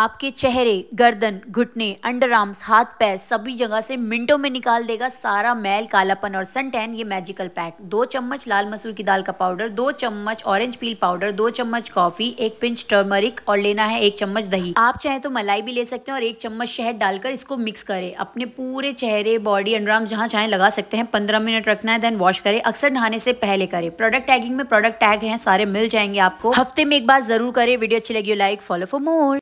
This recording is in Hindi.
आपके चेहरे गर्दन घुटने अंडर आर्म्स हाथ पैर सभी जगह से मिनटों में निकाल देगा सारा मैल कालापन और सन टैन ये मैजिकल पैक दो चम्मच लाल मसूर की दाल का पाउडर दो चम्मच ऑरेंज पील पाउडर दो चम्मच कॉफी एक पिंच टर्मरिक और लेना है एक चम्मच दही आप चाहे तो मलाई भी ले सकते हैं और एक चम्मच शहद डालकर इसको मिक्स करें अपने पूरे चेहरे बॉडी अंडर आर्म जहाँ चाहे लगा सकते हैं पंद्रह मिनट रखना है देन वॉश करें अक्सर नहाने से पहले करें प्रोडक्ट टैगिंग में प्रोडक्ट टैग है सारे मिल जाएंगे आपको हफ्ते में एक बार जरूर करें वीडियो अच्छी लगी लाइक फॉलो फॉर मोर